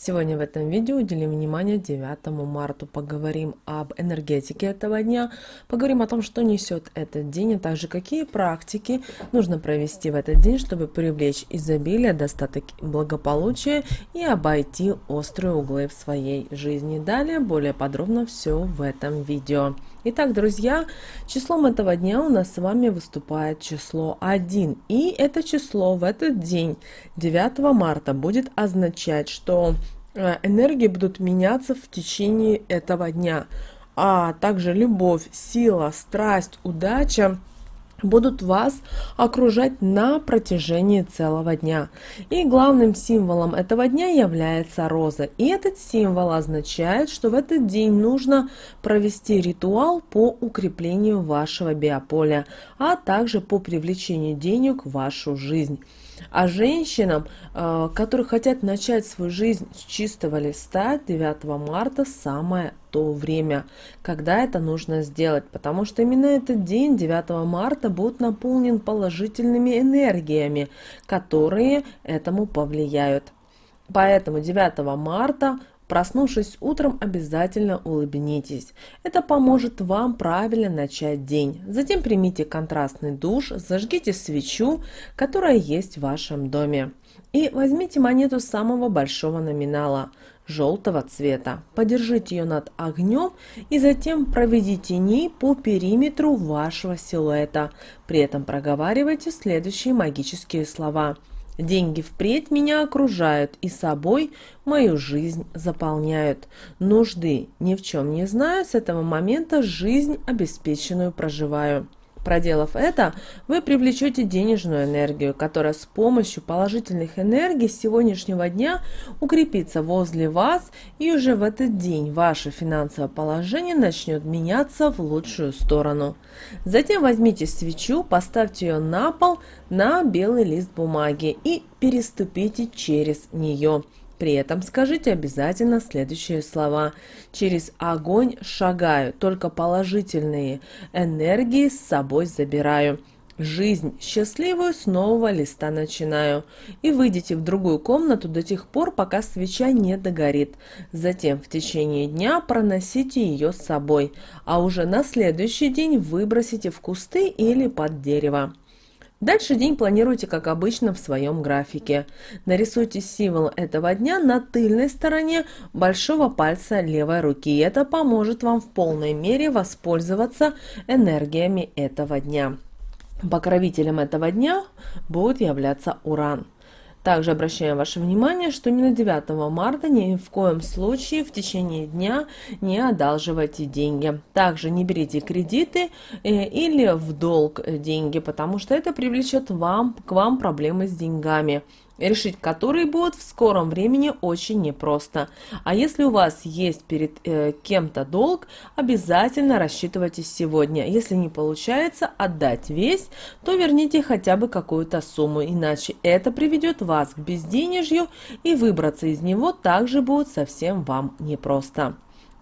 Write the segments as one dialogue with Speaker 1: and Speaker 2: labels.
Speaker 1: Сегодня в этом видео уделим внимание 9 марта. Поговорим об энергетике этого дня, поговорим о том, что несет этот день, а также какие практики нужно провести в этот день, чтобы привлечь изобилие, достаток и благополучие и обойти острые углы в своей жизни. Далее более подробно все в этом видео. Итак, друзья, числом этого дня у нас с вами выступает число 1. И это число в этот день, 9 марта, будет означать, что Э, энергии будут меняться в течение этого дня. А также любовь, сила, страсть, удача будут вас окружать на протяжении целого дня. И главным символом этого дня является роза. И этот символ означает, что в этот день нужно провести ритуал по укреплению вашего биополя, а также по привлечению денег в вашу жизнь. А женщинам, э, которые хотят начать свою жизнь с чистого листа, 9 марта самое то время, когда это нужно сделать, потому что именно этот день, 9 марта, будет наполнен положительными энергиями, которые этому повлияют. Поэтому 9 марта Проснувшись утром, обязательно улыбнитесь. Это поможет вам правильно начать день. Затем примите контрастный душ, зажгите свечу, которая есть в вашем доме. И возьмите монету самого большого номинала желтого цвета. Подержите ее над огнем и затем проведите ней по периметру вашего силуэта. При этом проговаривайте следующие магические слова – Деньги впредь меня окружают и собой мою жизнь заполняют. Нужды ни в чем не знаю, с этого момента жизнь обеспеченную проживаю. Проделав это, вы привлечете денежную энергию, которая с помощью положительных энергий с сегодняшнего дня укрепится возле вас и уже в этот день ваше финансовое положение начнет меняться в лучшую сторону. Затем возьмите свечу, поставьте ее на пол на белый лист бумаги и переступите через нее. При этом скажите обязательно следующие слова. Через огонь шагаю, только положительные энергии с собой забираю. Жизнь счастливую с нового листа начинаю. И выйдите в другую комнату до тех пор, пока свеча не догорит. Затем в течение дня проносите ее с собой, а уже на следующий день выбросите в кусты или под дерево. Дальше день планируйте, как обычно, в своем графике. Нарисуйте символ этого дня на тыльной стороне большого пальца левой руки. Это поможет вам в полной мере воспользоваться энергиями этого дня. Покровителем этого дня будет являться Уран. Также обращаем ваше внимание, что именно 9 марта ни в коем случае в течение дня не одалживайте деньги. Также не берите кредиты э, или в долг деньги, потому что это привлечет вам, к вам проблемы с деньгами решить который будет в скором времени очень непросто. А если у вас есть перед э, кем-то долг, обязательно рассчитывайте сегодня. Если не получается отдать весь, то верните хотя бы какую-то сумму, иначе это приведет вас к безденежью и выбраться из него также будет совсем вам непросто.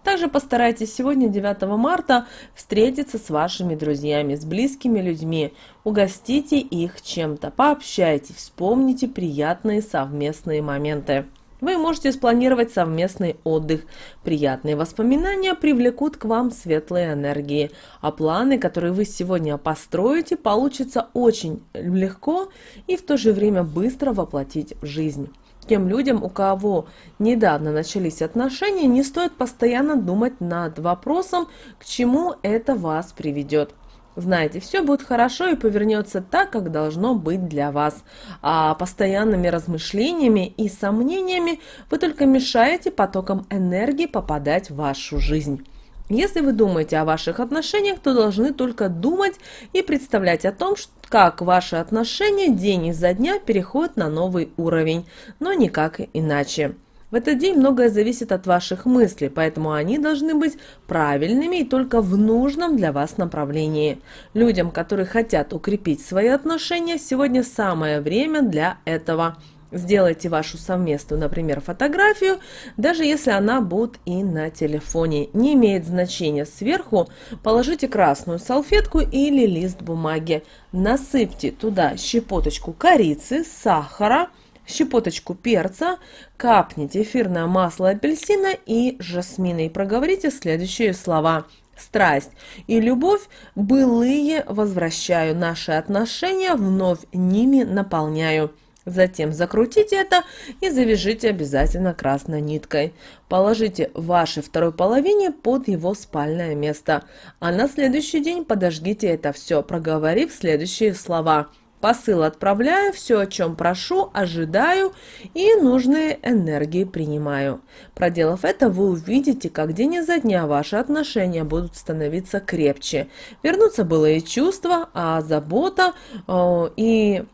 Speaker 1: Также постарайтесь сегодня, 9 марта, встретиться с вашими друзьями, с близкими людьми. Угостите их чем-то, пообщайтесь, вспомните приятные совместные моменты. Вы можете спланировать совместный отдых. Приятные воспоминания привлекут к вам светлые энергии, а планы, которые вы сегодня построите, получится очень легко и в то же время быстро воплотить в жизнь. Тем людям, у кого недавно начались отношения, не стоит постоянно думать над вопросом, к чему это вас приведет. Знаете, все будет хорошо и повернется так, как должно быть для вас. А постоянными размышлениями и сомнениями вы только мешаете потокам энергии попадать в вашу жизнь. Если вы думаете о ваших отношениях, то должны только думать и представлять о том, как ваши отношения день изо дня переходят на новый уровень, но никак иначе. В этот день многое зависит от ваших мыслей, поэтому они должны быть правильными и только в нужном для вас направлении. Людям, которые хотят укрепить свои отношения, сегодня самое время для этого – Сделайте вашу совместную, например, фотографию, даже если она будет и на телефоне. Не имеет значения. Сверху положите красную салфетку или лист бумаги. Насыпьте туда щепоточку корицы, сахара, щепоточку перца, капните эфирное масло апельсина и жасмина и проговорите следующие слова страсть и любовь былые возвращаю, наши отношения вновь ними наполняю. Затем закрутите это и завяжите обязательно красной ниткой. Положите вашей второй половине под его спальное место. А на следующий день подожгите это все, проговорив следующие слова. Посыл отправляю, все, о чем прошу, ожидаю и нужные энергии принимаю. Проделав это, вы увидите, как день изо дня ваши отношения будут становиться крепче. Вернутся былые чувства, а забота э, и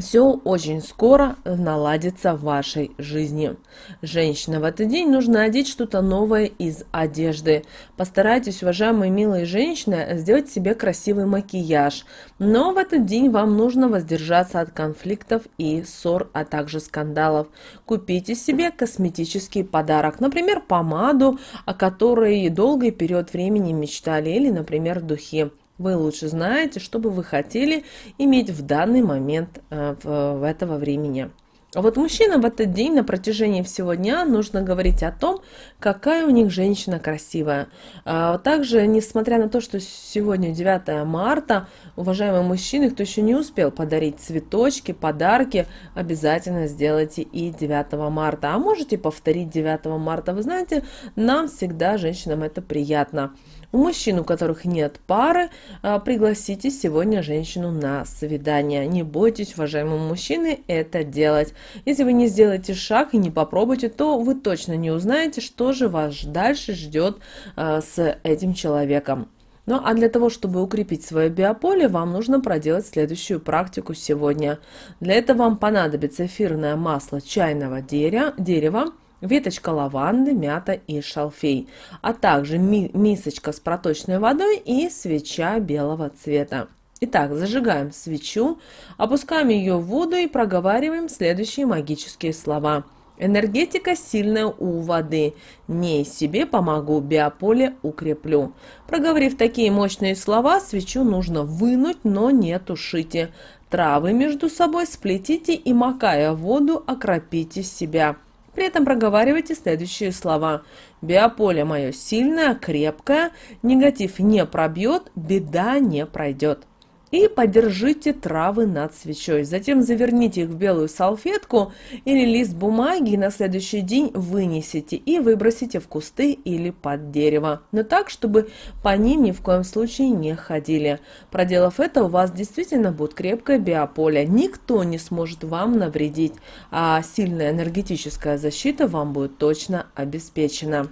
Speaker 1: все очень скоро наладится в вашей жизни. Женщина, в этот день нужно одеть что-то новое из одежды. Постарайтесь, уважаемые милые женщины, сделать себе красивый макияж. Но в этот день вам нужно воздержаться от конфликтов и ссор, а также скандалов. Купите себе косметический подарок, например, помаду, о которой долгий период времени мечтали, или, например, духи. Вы лучше знаете, что бы вы хотели иметь в данный момент э, в, в этого времени. А вот мужчина в этот день на протяжении всего дня нужно говорить о том, какая у них женщина красивая. А также, несмотря на то, что сегодня 9 марта, уважаемые мужчины, кто еще не успел подарить цветочки, подарки, обязательно сделайте и 9 марта. А можете повторить 9 марта. Вы знаете, нам всегда, женщинам, это приятно. У мужчин, у которых нет пары, а, пригласите сегодня женщину на свидание. Не бойтесь, уважаемые мужчины, это делать. Если вы не сделаете шаг и не попробуете, то вы точно не узнаете, что же вас дальше ждет а, с этим человеком. Ну а для того, чтобы укрепить свое биополе, вам нужно проделать следующую практику сегодня. Для этого вам понадобится эфирное масло чайного дерева, дерева веточка лаванды, мята и шалфей, а также мисочка с проточной водой и свеча белого цвета. Итак, зажигаем свечу, опускаем ее в воду и проговариваем следующие магические слова. Энергетика сильная у воды. Не себе помогу, биополе укреплю. Проговорив такие мощные слова, свечу нужно вынуть, но не тушите. Травы между собой сплетите и, макая воду, окропите себя. При этом проговаривайте следующие слова. Биополе мое сильное, крепкое, негатив не пробьет, беда не пройдет и подержите травы над свечой. Затем заверните их в белую салфетку или лист бумаги и на следующий день вынесите и выбросите в кусты или под дерево. Но так, чтобы по ним ни в коем случае не ходили. Проделав это, у вас действительно будет крепкое биополе. Никто не сможет вам навредить, а сильная энергетическая защита вам будет точно обеспечена.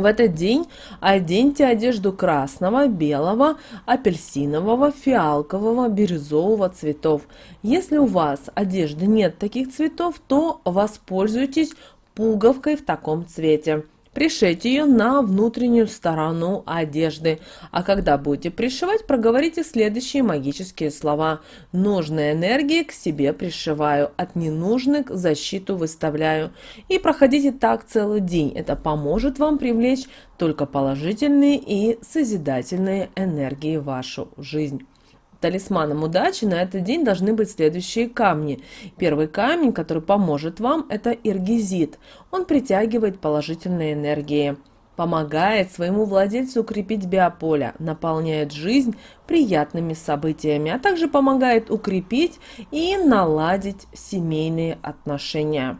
Speaker 1: В этот день оденьте одежду красного, белого, апельсинового, фиалкового, бирюзового цветов. Если у вас одежды нет таких цветов, то воспользуйтесь пуговкой в таком цвете пришить ее на внутреннюю сторону одежды. А когда будете пришивать, проговорите следующие магические слова. нужные энергии к себе пришиваю, от ненужных защиту выставляю. И проходите так целый день. Это поможет вам привлечь только положительные и созидательные энергии в вашу жизнь. Талисманом удачи на этот день должны быть следующие камни. Первый камень, который поможет вам, это иргизит. Он притягивает положительные энергии, помогает своему владельцу укрепить биополя, наполняет жизнь приятными событиями, а также помогает укрепить и наладить семейные отношения.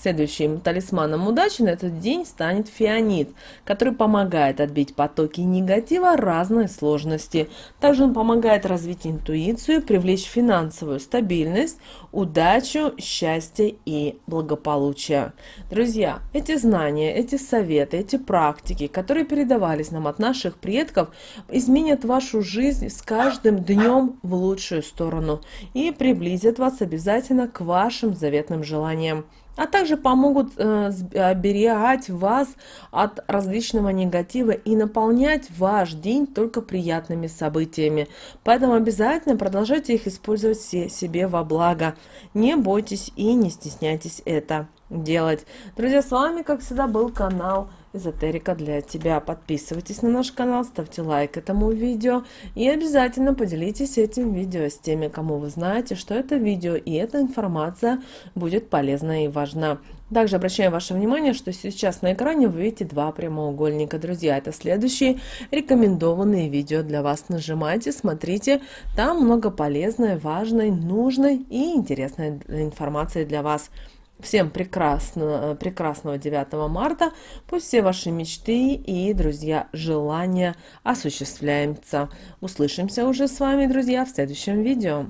Speaker 1: Следующим талисманом удачи на этот день станет фианит, который помогает отбить потоки негатива разной сложности. Также он помогает развить интуицию, привлечь финансовую стабильность, удачу, счастье и благополучие. Друзья, эти знания, эти советы, эти практики, которые передавались нам от наших предков, изменят вашу жизнь с каждым днем в лучшую сторону и приблизят вас обязательно к вашим заветным желаниям а также помогут э, оберегать вас от различного негатива и наполнять ваш день только приятными событиями. Поэтому обязательно продолжайте их использовать все, себе во благо. Не бойтесь и не стесняйтесь это делать. Друзья, с вами, как всегда, был канал эзотерика для тебя. Подписывайтесь на наш канал, ставьте лайк этому видео и обязательно поделитесь этим видео с теми, кому вы знаете, что это видео и эта информация будет полезна и важна. Также обращаю ваше внимание, что сейчас на экране вы видите два прямоугольника, друзья. Это следующие рекомендованные видео для вас. Нажимайте, смотрите. Там много полезной, важной, нужной и интересной информации для вас. Всем прекрасно, э, прекрасного 9 марта. Пусть все ваши мечты и, друзья, желания осуществляются. Услышимся уже с вами, друзья, в следующем видео.